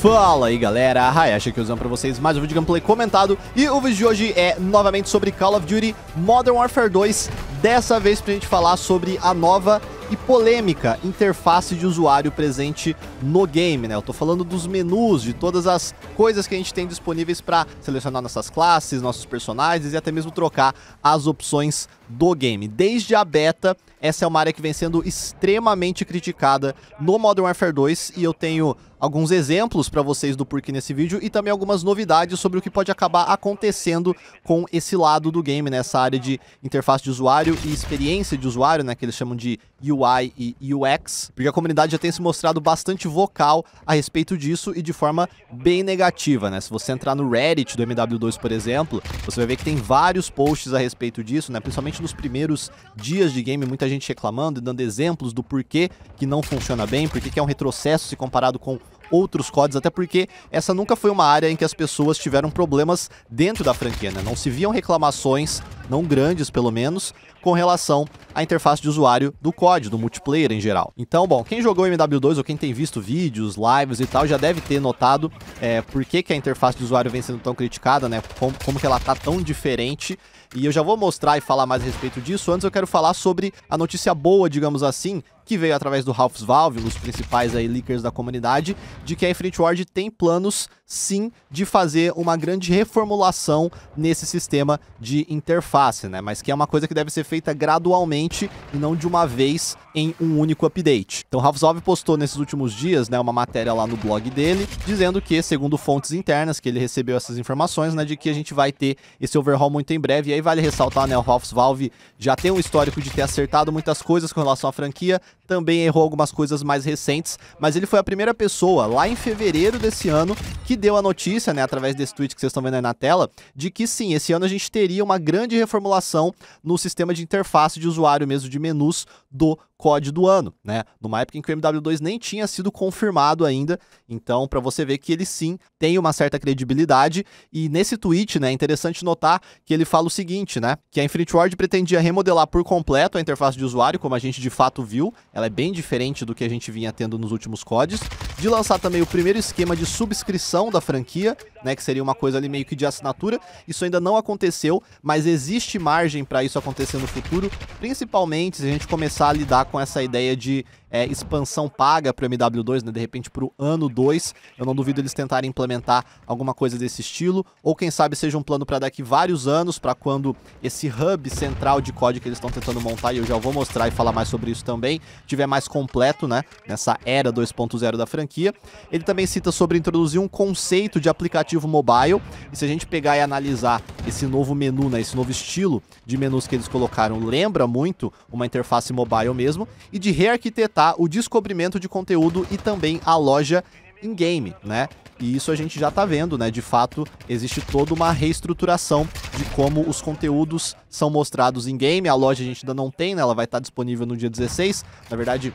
Fala aí galera, Hayashi aqui usando pra vocês mais um vídeo gameplay comentado E o vídeo de hoje é novamente sobre Call of Duty Modern Warfare 2 Dessa vez pra gente falar sobre a nova e polêmica interface de usuário presente no game, né? Eu tô falando dos menus, de todas as coisas que a gente tem disponíveis para selecionar nossas classes, nossos personagens e até mesmo trocar as opções do game. Desde a beta, essa é uma área que vem sendo extremamente criticada no Modern Warfare 2 e eu tenho alguns exemplos para vocês do porquê nesse vídeo e também algumas novidades sobre o que pode acabar acontecendo com esse lado do game, nessa né? área de interface de usuário e experiência de usuário, né, que eles chamam de UI e UX, porque a comunidade já tem se mostrado bastante vocal a respeito disso e de forma bem negativa, né? Se você entrar no Reddit do MW2, por exemplo, você vai ver que tem vários posts a respeito disso, né, principalmente principalmente nos primeiros dias de game, muita gente reclamando e dando exemplos do porquê que não funciona bem, porquê que é um retrocesso se comparado com outros codes, até porque essa nunca foi uma área em que as pessoas tiveram problemas dentro da franquia, né? Não se viam reclamações, não grandes pelo menos, com relação à interface de usuário do código do multiplayer em geral. Então, bom, quem jogou MW2 ou quem tem visto vídeos, lives e tal, já deve ter notado é, por que, que a interface de usuário vem sendo tão criticada, né? Como, como que ela tá tão diferente e eu já vou mostrar e falar mais a respeito disso. Antes eu quero falar sobre a notícia boa, digamos assim, que veio através do Ralph's Valve, os principais aí leakers da comunidade, de que a Infinite Ward tem planos, sim, de fazer uma grande reformulação nesse sistema de interface, né? Mas que é uma coisa que deve ser feita gradualmente e não de uma vez em um único update. Então, Ralph's Valve postou nesses últimos dias, né, uma matéria lá no blog dele, dizendo que, segundo fontes internas, que ele recebeu essas informações, né, de que a gente vai ter esse overhaul muito em breve. E aí vale ressaltar, né, o Ralph's Valve já tem um histórico de ter acertado muitas coisas com relação à franquia, também errou algumas coisas mais recentes, mas ele foi a primeira pessoa, lá em fevereiro desse ano, que deu a notícia, né, através desse tweet que vocês estão vendo aí na tela, de que sim, esse ano a gente teria uma grande reformulação no sistema de interface de usuário mesmo de menus do COD do ano, né? Numa época em que o MW2 nem tinha sido confirmado ainda, então para você ver que ele sim tem uma certa credibilidade e nesse tweet, né, é interessante notar que ele fala o seguinte, né, que a Infinity Ward pretendia remodelar por completo a interface de usuário, como a gente de fato viu, ela é bem diferente do que a gente vinha tendo nos últimos CODs, de lançar também o primeiro esquema de subscrição da franquia, né, que seria uma coisa ali meio que de assinatura. Isso ainda não aconteceu, mas existe margem para isso acontecer no futuro, principalmente se a gente começar a lidar com essa ideia de é, expansão paga para o MW2, né? De repente para o ano 2. Eu não duvido eles tentarem implementar alguma coisa desse estilo. Ou quem sabe seja um plano para daqui vários anos, para quando esse hub central de código que eles estão tentando montar, e eu já vou mostrar e falar mais sobre isso também, tiver mais completo, né? Nessa era 2.0 da franquia. Ele também cita sobre introduzir um conceito de aplicativo mobile. E se a gente pegar e analisar esse novo menu, né? Esse novo estilo de menus que eles colocaram, lembra muito uma interface mobile mesmo. E de rearquitetar fomentar o descobrimento de conteúdo e também a loja in-game, né? E isso a gente já está vendo, né? De fato, existe toda uma reestruturação de como os conteúdos são mostrados em game. A loja a gente ainda não tem, né? Ela vai estar disponível no dia 16. Na verdade,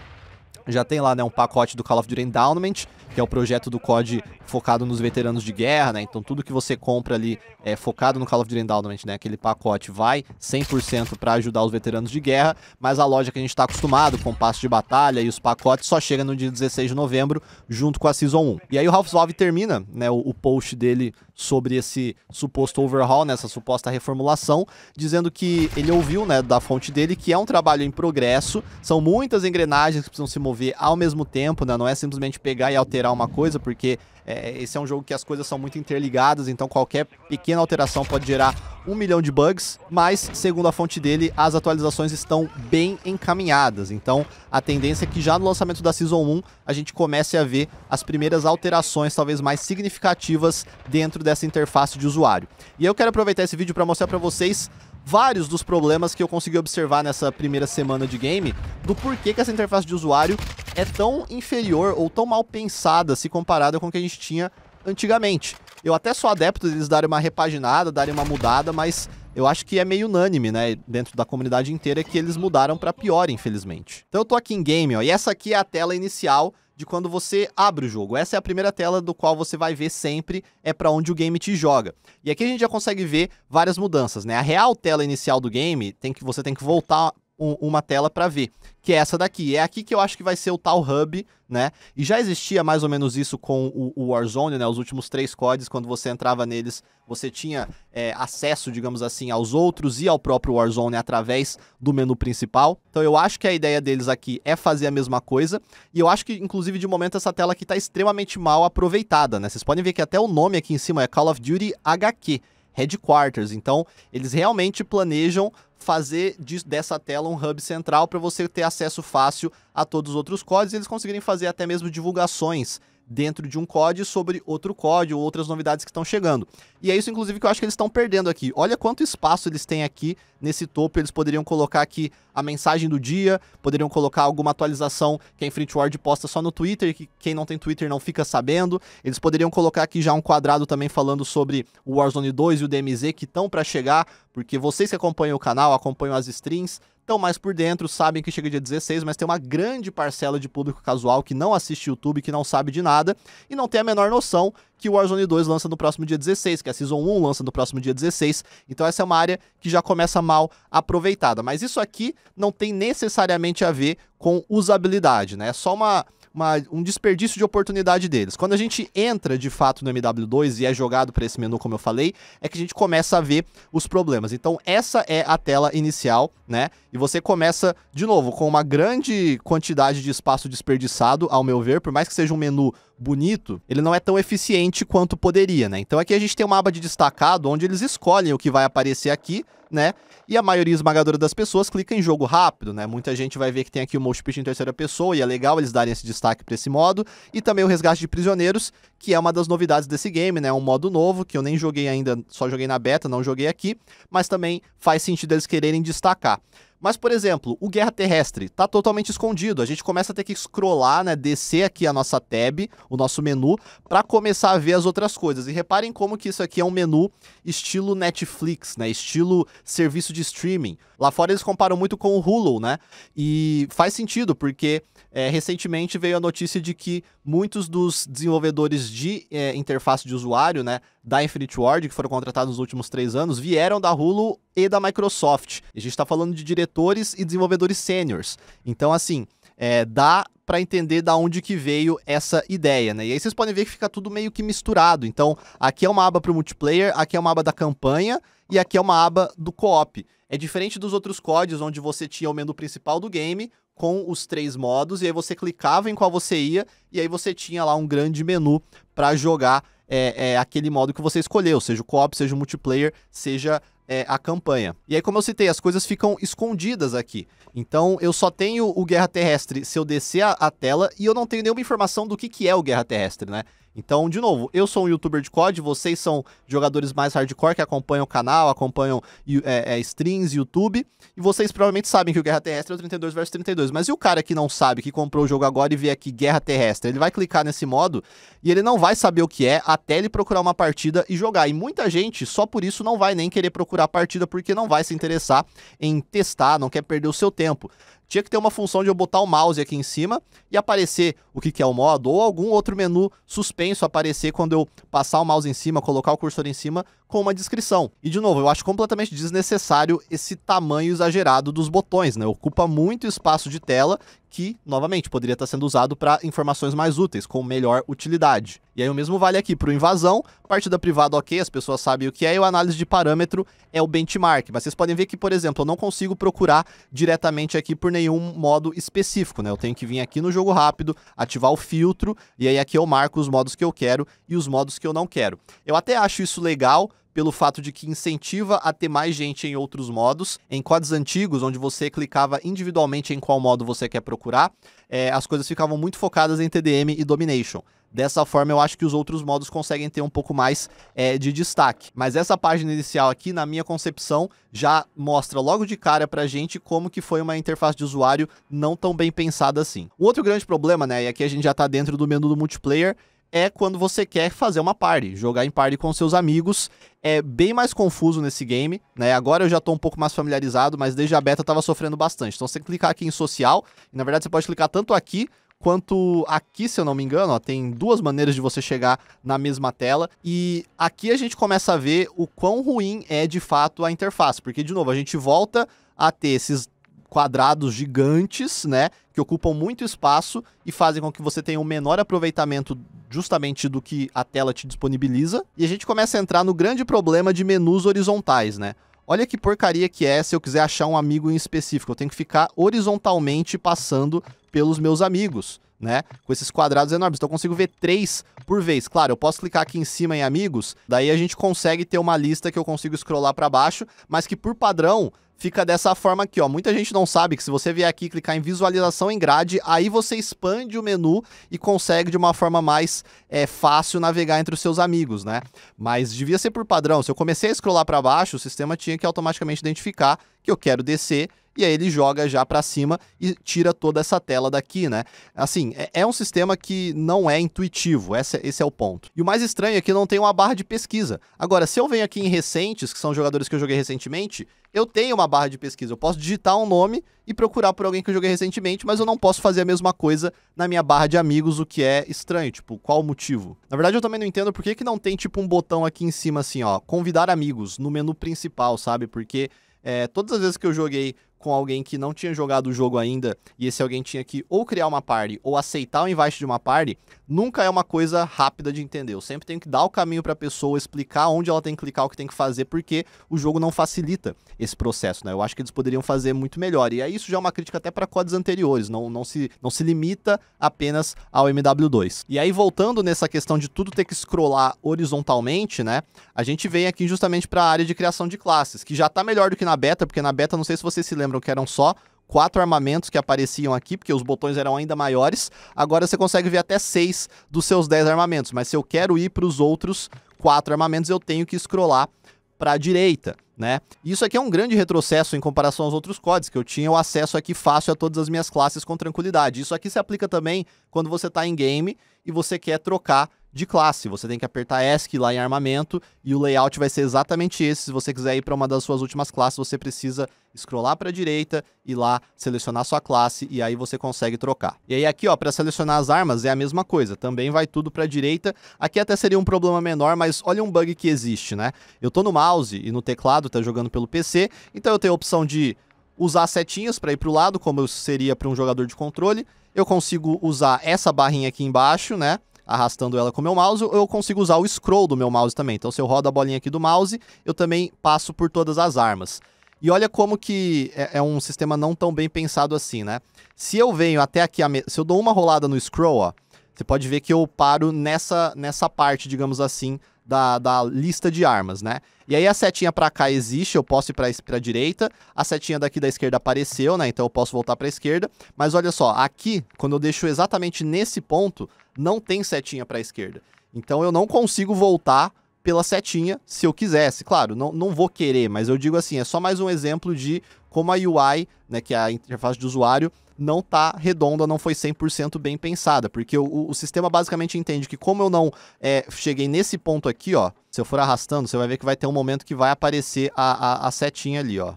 já tem lá, né, um pacote do Call of Duty Endowment, que é o projeto do COD focado nos veteranos de guerra, né? Então tudo que você compra ali é focado no Call of Duty Endowment, né? Aquele pacote vai 100% para ajudar os veteranos de guerra, mas a loja que a gente está acostumado, com passo de batalha e os pacotes, só chega no dia 16 de novembro, junto com a Season 1. E aí o Ralph Valve termina, né, o, o post dele sobre esse suposto overhaul, nessa suposta reformulação, dizendo que ele ouviu, né, da fonte dele, que é um trabalho em progresso, são muitas engrenagens que precisam se mover ao mesmo tempo, né, não é simplesmente pegar e alterar uma coisa, porque é, esse é um jogo que as coisas são muito interligadas, então qualquer pequena alteração pode gerar um milhão de bugs, mas, segundo a fonte dele, as atualizações estão bem encaminhadas. Então, a tendência é que já no lançamento da Season 1 a gente comece a ver as primeiras alterações, talvez mais significativas, dentro dessa interface de usuário. E eu quero aproveitar esse vídeo para mostrar para vocês vários dos problemas que eu consegui observar nessa primeira semana de game, do porquê que essa interface de usuário é tão inferior ou tão mal pensada se comparada com o que a gente tinha antigamente. Eu até sou adepto deles darem uma repaginada, darem uma mudada, mas eu acho que é meio unânime, né, dentro da comunidade inteira, que eles mudaram para pior, infelizmente. Então eu tô aqui em game, ó, e essa aqui é a tela inicial de quando você abre o jogo. Essa é a primeira tela do qual você vai ver sempre é para onde o game te joga. E aqui a gente já consegue ver várias mudanças, né? A real tela inicial do game tem que você tem que voltar um, uma tela para ver, que é essa daqui. É aqui que eu acho que vai ser o tal hub, né? E já existia mais ou menos isso com o, o Warzone, né? Os últimos três CODs, quando você entrava neles, você tinha é, acesso, digamos assim, aos outros e ao próprio Warzone através do menu principal. Então eu acho que a ideia deles aqui é fazer a mesma coisa. E eu acho que, inclusive, de momento essa tela aqui tá extremamente mal aproveitada, né? Vocês podem ver que até o nome aqui em cima é Call of Duty HQ. Headquarters. Então, eles realmente planejam fazer dessa tela um hub central para você ter acesso fácil a todos os outros códigos e eles conseguirem fazer até mesmo divulgações dentro de um COD sobre outro COD ou outras novidades que estão chegando. E é isso, inclusive, que eu acho que eles estão perdendo aqui. Olha quanto espaço eles têm aqui nesse topo. Eles poderiam colocar aqui a mensagem do dia, poderiam colocar alguma atualização que a Infinity Ward posta só no Twitter, que quem não tem Twitter não fica sabendo. Eles poderiam colocar aqui já um quadrado também falando sobre o Warzone 2 e o DMZ que estão para chegar, porque vocês que acompanham o canal, acompanham as streams, estão mais por dentro, sabem que chega dia 16, mas tem uma grande parcela de público casual que não assiste YouTube, que não sabe de nada e não tem a menor noção que o Warzone 2 lança no próximo dia 16, que a Season 1 lança no próximo dia 16. Então essa é uma área que já começa mal aproveitada, mas isso aqui não tem necessariamente a ver com usabilidade, né? É só uma uma, um desperdício de oportunidade deles. Quando a gente entra de fato no MW2 e é jogado para esse menu, como eu falei, é que a gente começa a ver os problemas. Então, essa é a tela inicial, né? E você começa, de novo, com uma grande quantidade de espaço desperdiçado, ao meu ver, por mais que seja um menu bonito, ele não é tão eficiente quanto poderia, né? Então aqui a gente tem uma aba de destacado onde eles escolhem o que vai aparecer aqui, né? E a maioria esmagadora das pessoas clica em jogo rápido, né? Muita gente vai ver que tem aqui o multiplayer em terceira pessoa e é legal eles darem esse destaque para esse modo. E também o resgate de prisioneiros, que é uma das novidades desse game, né? Um modo novo que eu nem joguei ainda, só joguei na beta, não joguei aqui, mas também faz sentido eles quererem destacar. Mas, por exemplo, o Guerra Terrestre está totalmente escondido. A gente começa a ter que scrollar, né, descer aqui a nossa tab, o nosso menu, para começar a ver as outras coisas. E reparem como que isso aqui é um menu estilo Netflix, né, estilo serviço de streaming. Lá fora eles comparam muito com o Hulu, né? E faz sentido, porque é, recentemente veio a notícia de que muitos dos desenvolvedores de é, interface de usuário, né, da Infinite Ward, que foram contratados nos últimos três anos, vieram da Hulu e da Microsoft. A gente está falando de diretores e desenvolvedores sêniores. Então, assim, é, dá para entender da onde que veio essa ideia, né? E aí vocês podem ver que fica tudo meio que misturado. Então, aqui é uma aba para o multiplayer, aqui é uma aba da campanha e aqui é uma aba do co-op. É diferente dos outros códigos onde você tinha o menu principal do game com os três modos e aí você clicava em qual você ia e aí você tinha lá um grande menu para jogar é, é, aquele modo que você escolheu, seja o co-op, seja o multiplayer, seja é, a campanha. E aí, como eu citei, as coisas ficam escondidas aqui. Então, eu só tenho o Guerra Terrestre se eu descer a, a tela e eu não tenho nenhuma informação do que, que é o Guerra Terrestre, né? Então, de novo, eu sou um youtuber de COD, vocês são jogadores mais hardcore que acompanham o canal, acompanham é, é, streams, YouTube, e vocês provavelmente sabem que o Guerra Terrestre é o 32 versus 32, mas e o cara que não sabe, que comprou o jogo agora e vê aqui Guerra Terrestre? Ele vai clicar nesse modo e ele não vai saber o que é até ele procurar uma partida e jogar. E muita gente, só por isso, não vai nem querer procurar a partida, porque não vai se interessar em testar, não quer perder o seu tempo tinha que ter uma função de eu botar o mouse aqui em cima e aparecer o que, que é o modo, ou algum outro menu suspenso aparecer quando eu passar o mouse em cima, colocar o cursor em cima, com uma descrição. E de novo, eu acho completamente desnecessário esse tamanho exagerado dos botões, né? Ocupa muito espaço de tela que, novamente, poderia estar sendo usado para informações mais úteis, com melhor utilidade. E aí o mesmo vale aqui para o invasão, partida privada ok, as pessoas sabem o que é, e o análise de parâmetro é o benchmark. Mas vocês podem ver que, por exemplo, eu não consigo procurar diretamente aqui por nenhum modo específico, né? Eu tenho que vir aqui no jogo rápido, ativar o filtro, e aí aqui eu marco os modos que eu quero e os modos que eu não quero. Eu até acho isso legal, pelo fato de que incentiva a ter mais gente em outros modos. Em quadros antigos, onde você clicava individualmente em qual modo você quer procurar, é, as coisas ficavam muito focadas em TDM e Domination. Dessa forma, eu acho que os outros modos conseguem ter um pouco mais é, de destaque. Mas essa página inicial aqui, na minha concepção, já mostra logo de cara pra gente como que foi uma interface de usuário não tão bem pensada assim. Um outro grande problema, né, e aqui a gente já tá dentro do menu do multiplayer, é quando você quer fazer uma party, jogar em party com seus amigos. É bem mais confuso nesse game, né? Agora eu já tô um pouco mais familiarizado, mas desde a beta eu tava sofrendo bastante. Então você clicar aqui em social, e na verdade você pode clicar tanto aqui quanto aqui, se eu não me engano, ó, tem duas maneiras de você chegar na mesma tela. E aqui a gente começa a ver o quão ruim é de fato a interface, porque de novo a gente volta a ter esses quadrados gigantes, né? Que ocupam muito espaço e fazem com que você tenha um menor aproveitamento justamente do que a tela te disponibiliza. E a gente começa a entrar no grande problema de menus horizontais, né? Olha que porcaria que é se eu quiser achar um amigo em específico. Eu tenho que ficar horizontalmente passando pelos meus amigos, né? Com esses quadrados enormes. Então eu consigo ver três por vez. Claro, eu posso clicar aqui em cima em amigos, daí a gente consegue ter uma lista que eu consigo scrollar para baixo, mas que por padrão fica dessa forma aqui, ó. Muita gente não sabe que se você vier aqui clicar em visualização em grade, aí você expande o menu e consegue de uma forma mais é, fácil navegar entre os seus amigos, né? Mas devia ser por padrão. Se eu comecei a scrollar para baixo, o sistema tinha que automaticamente identificar que eu quero descer e aí ele joga já para cima e tira toda essa tela daqui, né? Assim, é, é um sistema que não é intuitivo, esse, esse, é o ponto. E o mais estranho é que não tem uma barra de pesquisa. Agora, se eu venho aqui em recentes, que são jogadores que eu joguei recentemente, eu tenho uma barra de pesquisa, eu posso digitar um nome e procurar por alguém que eu joguei recentemente, mas eu não posso fazer a mesma coisa na minha barra de amigos, o que é estranho, tipo, qual o motivo? Na verdade, eu também não entendo por que, que não tem, tipo, um botão aqui em cima, assim, ó, convidar amigos, no menu principal, sabe? Porque é, todas as vezes que eu joguei com alguém que não tinha jogado o jogo ainda e esse alguém tinha que ou criar uma party ou aceitar o invite de uma party, nunca é uma coisa rápida de entender. Eu sempre tenho que dar o caminho para a pessoa, explicar onde ela tem que clicar, o que tem que fazer, porque o jogo não facilita esse processo, né? Eu acho que eles poderiam fazer muito melhor. E aí isso já é uma crítica até para codes anteriores, não, não, se, não se limita apenas ao MW2. E aí voltando nessa questão de tudo ter que scrollar horizontalmente, né? A gente vem aqui justamente para a área de criação de classes, que já está melhor do que na beta, porque na beta não sei se vocês se lembram que eram só quatro armamentos que apareciam aqui, porque os botões eram ainda maiores. Agora você consegue ver até seis dos seus dez armamentos, mas se eu quero ir para os outros quatro armamentos, eu tenho que scrollar para a direita, né? Isso aqui é um grande retrocesso em comparação aos outros códigos, que eu tinha o acesso aqui fácil a todas as minhas classes com tranquilidade. Isso aqui se aplica também quando você está em game e você quer trocar de classe. Você tem que apertar ESC lá em armamento e o layout vai ser exatamente esse. Se você quiser ir para uma das suas últimas classes, você precisa scrollar para a direita e lá selecionar sua classe e aí você consegue trocar. E aí aqui, ó, para selecionar as armas é a mesma coisa, também vai tudo para a direita. Aqui até seria um problema menor, mas olha um bug que existe, né? Eu tô no mouse e no teclado, tá jogando pelo PC, então eu tenho a opção de usar setinhas para ir para o lado, como seria para um jogador de controle. Eu consigo usar essa barrinha aqui embaixo, né? arrastando ela com o meu mouse, eu consigo usar o scroll do meu mouse também. Então, se eu rodo a bolinha aqui do mouse, eu também passo por todas as armas. E olha como que é, é um sistema não tão bem pensado assim, né? Se eu venho até aqui, se eu dou uma rolada no scroll, ó, você pode ver que eu paro nessa, nessa parte, digamos assim, da, da lista de armas, né? E aí a setinha para cá existe, eu posso ir para a direita, a setinha daqui da esquerda apareceu, né? Então eu posso voltar para a esquerda, mas olha só, aqui, quando eu deixo exatamente nesse ponto, não tem setinha para a esquerda. Então eu não consigo voltar pela setinha se eu quisesse. Claro, não, não vou querer, mas eu digo assim, é só mais um exemplo de como a UI, né, que é a interface de usuário, não tá redonda, não foi 100% bem pensada, porque o, o, sistema basicamente entende que como eu não é, cheguei nesse ponto aqui, ó, se eu for arrastando, você vai ver que vai ter um momento que vai aparecer a, a, a setinha ali, ó.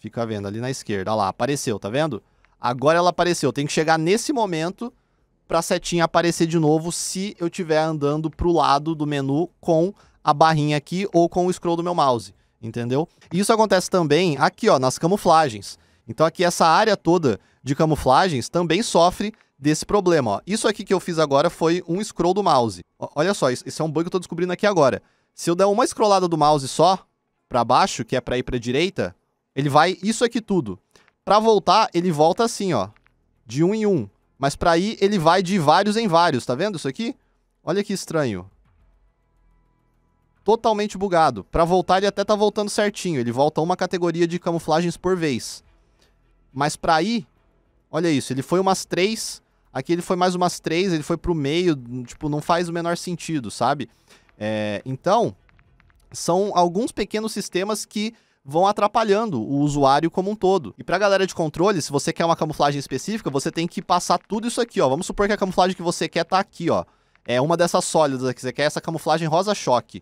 Fica vendo, ali na esquerda, olha lá, apareceu, tá vendo? Agora ela apareceu, tem que chegar nesse momento para a setinha aparecer de novo se eu estiver andando para o lado do menu com a barrinha aqui ou com o scroll do meu mouse, entendeu? Isso acontece também aqui, ó, nas camuflagens. Então aqui essa área toda de camuflagens também sofre desse problema, ó. Isso aqui que eu fiz agora foi um scroll do mouse. O olha só, isso, é um bug que eu estou descobrindo aqui agora. Se eu der uma scrollada do mouse só para baixo, que é para ir para direita, ele vai isso aqui tudo. Para voltar, ele volta assim, ó, de um em um. Mas pra ir, ele vai de vários em vários, tá vendo isso aqui? Olha que estranho. Totalmente bugado. Pra voltar, ele até tá voltando certinho. Ele volta uma categoria de camuflagens por vez. Mas pra ir, olha isso, ele foi umas três... Aqui ele foi mais umas três, ele foi pro meio, tipo, não faz o menor sentido, sabe? É, então, são alguns pequenos sistemas que vão atrapalhando o usuário como um todo. E pra galera de controle, se você quer uma camuflagem específica, você tem que passar tudo isso aqui, ó. Vamos supor que a camuflagem que você quer tá aqui, ó. É uma dessas sólidas aqui, você quer essa camuflagem rosa-choque.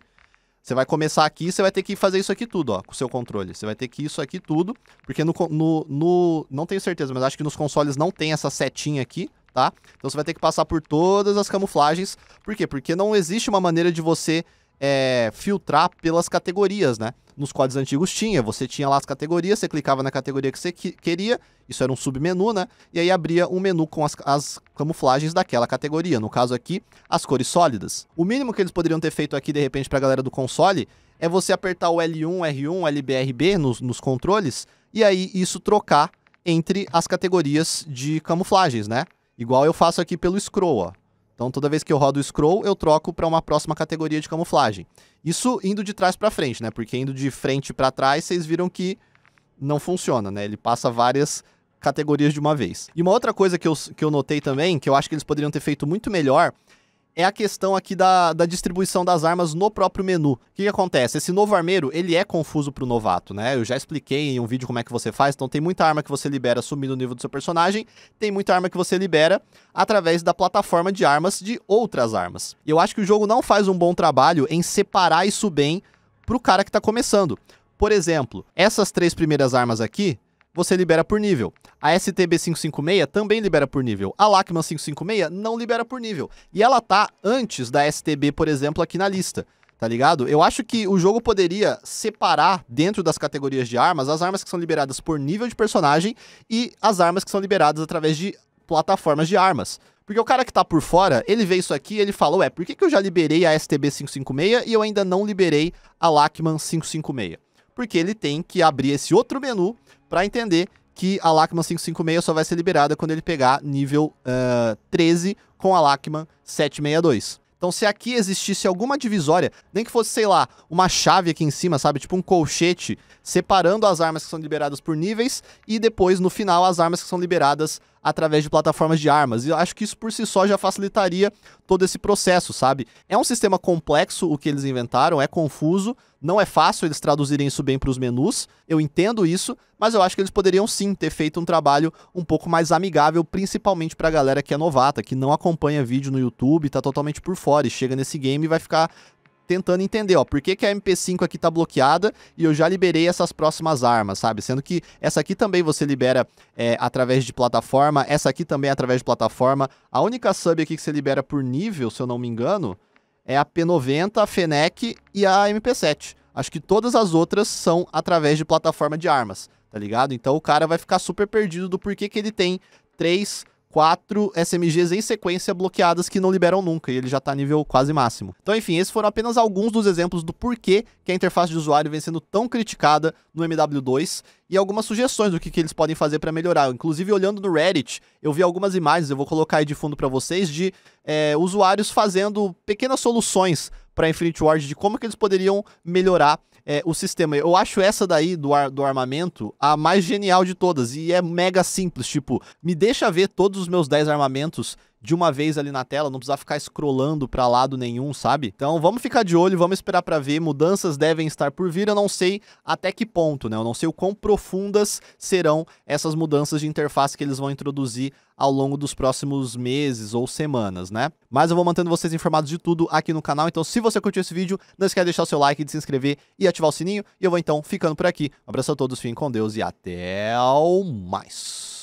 Você vai começar aqui, você vai ter que fazer isso aqui tudo, ó, com o seu controle. Você vai ter que isso aqui tudo, porque no, no, no, Não tenho certeza, mas acho que nos consoles não tem essa setinha aqui, tá? Então você vai ter que passar por todas as camuflagens. Por quê? Porque não existe uma maneira de você é, filtrar pelas categorias, né? Nos códigos antigos tinha, você tinha lá as categorias, você clicava na categoria que você que queria, isso era um submenu, né? E aí abria um menu com as, as, camuflagens daquela categoria, no caso aqui, as cores sólidas. O mínimo que eles poderiam ter feito aqui, de repente, para a galera do console, é você apertar o L1, R1, LBRB nos, nos controles, e aí isso trocar entre as categorias de camuflagens, né? Igual eu faço aqui pelo scroll, ó. Então, toda vez que eu rodo o scroll, eu troco para uma próxima categoria de camuflagem. Isso indo de trás para frente, né? Porque indo de frente para trás, vocês viram que não funciona, né? Ele passa várias categorias de uma vez. E uma outra coisa que eu, que eu notei também, que eu acho que eles poderiam ter feito muito melhor, é a questão aqui da, da distribuição das armas no próprio menu. O que, que acontece? Esse novo armeiro, ele é confuso pro novato, né? Eu já expliquei em um vídeo como é que você faz. Então tem muita arma que você libera subindo o nível do seu personagem, tem muita arma que você libera através da plataforma de armas de outras armas. E eu acho que o jogo não faz um bom trabalho em separar isso bem pro cara que tá começando. Por exemplo, essas três primeiras armas aqui, você libera por nível. A STB 556 também libera por nível. A LACMAN 556 não libera por nível. E ela tá antes da STB, por exemplo, aqui na lista. Tá ligado? Eu acho que o jogo poderia separar dentro das categorias de armas as armas que são liberadas por nível de personagem e as armas que são liberadas através de plataformas de armas. Porque o cara que tá por fora, ele vê isso aqui e ele fala: Ué, por que, que eu já liberei a STB 556 e eu ainda não liberei a LACMAN 556? porque ele tem que abrir esse outro menu para entender que a Lachman 556 só vai ser liberada quando ele pegar nível uh, eh, 13 com a Lachman 762. Então, se aqui existisse alguma divisória, nem que fosse, sei lá, uma chave aqui em cima, sabe? Tipo um colchete, separando as armas que são liberadas por níveis e depois, no final, as armas que são liberadas através de plataformas de armas. E eu acho que isso por si só já facilitaria todo esse processo, sabe? É um sistema complexo o que eles inventaram, é confuso, não é fácil eles traduzirem isso bem para os menus, eu entendo isso, mas eu acho que eles poderiam sim ter feito um trabalho um pouco mais amigável, principalmente para a galera que é novata, que não acompanha vídeo no YouTube, está totalmente por fora e chega nesse game e vai ficar tentando entender, ó, por que, que a MP5 aqui tá bloqueada e eu já liberei essas próximas armas, sabe? Sendo que essa aqui também você libera é, através de plataforma, essa aqui também é através de plataforma. A única sub aqui que você libera por nível, se eu não me engano, é a P90, a Fenec e a MP7. Acho que todas as outras são através de plataforma de armas, tá ligado? Então o cara vai ficar super perdido do porquê que ele tem três quatro SMGs em sequência bloqueadas que não liberam nunca, e ele já tá nível quase máximo. Então, enfim, esses foram apenas alguns dos exemplos do porquê que a interface de usuário vem sendo tão criticada no MW2 e algumas sugestões do que, que eles podem fazer para melhorar. Inclusive, olhando no Reddit, eu vi algumas imagens, eu vou colocar aí de fundo para vocês, de é, usuários fazendo pequenas soluções para Infinity Ward de como que eles poderiam melhorar é, o sistema. Eu acho essa daí do, ar, do armamento a mais genial de todas. E é mega simples. Tipo, me deixa ver todos os meus 10 armamentos de uma vez ali na tela, não precisar ficar scrollando para lado nenhum, sabe? Então vamos ficar de olho, vamos esperar para ver. Mudanças devem estar por vir, eu não sei até que ponto, né? Eu não sei o quão profundas serão essas mudanças de interface que eles vão introduzir ao longo dos próximos meses ou semanas, né? Mas eu vou mantendo vocês informados de tudo aqui no canal, então se você curtiu esse vídeo, não esquece de deixar o seu like, de se inscrever e ativar o sininho. E eu vou então ficando por aqui. Um abraço a todos, fiquem com Deus e até mais!